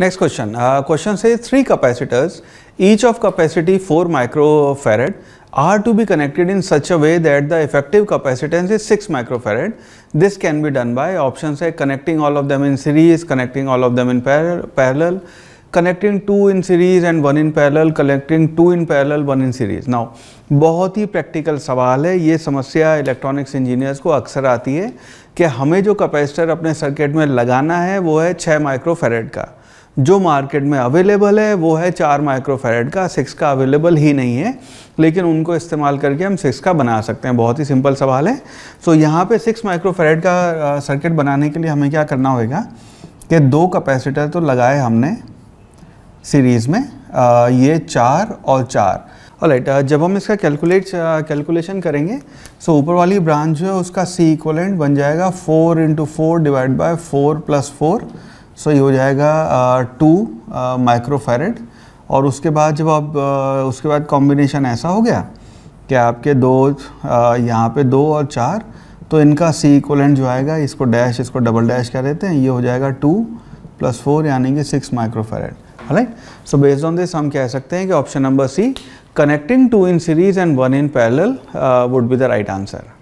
next question question से three capacitors each of capacity four microfarad are to be connected in such a way that the effective capacitance is six microfarad this can be done by option है connecting all of them in series connecting all of them in parallel connecting two in series and one in parallel connecting two in parallel one in series now बहुत ही practical सवाल है ये समस्या electronics engineers को अक्सर आती है कि हमें जो कैपेसिटर अपने सर्किट में लगाना है वो है छः माइक्रो फेरेड का जो मार्केट में अवेलेबल है वो है चार माइक्रोफेरेड का सिक्स का अवेलेबल ही नहीं है लेकिन उनको इस्तेमाल करके हम सिक्स का बना सकते हैं बहुत ही सिंपल सवाल है सो so, यहाँ पे सिक्स माइक्रोफेरेड का सर्किट बनाने के लिए हमें क्या करना होगा कि दो कैपेसिटर तो लगाए हमने सीरीज़ में आ, ये चार और चार और लाइट जब हम इसका कैलकुलेट कैलकुलेशन करेंगे सो ऊपर वाली ब्रांच जो है उसका सी इक्वलेंट बन जाएगा four into four divide by four plus four so ये हो जाएगा टू माइक्रोफेरेड और उसके बाद जब आप आ, उसके बाद कॉम्बिनेशन ऐसा हो गया कि आपके दो यहाँ पे दो और चार तो इनका सी इक्वलेंट जो आएगा इसको डैश इसको डबल डैश कर देते हैं ये हो जाएगा टू प्लस फोर यानी कि six microfarad right so based on this हम कह सकते हैं कि option number C connecting two in series and one in parallel would be the right answer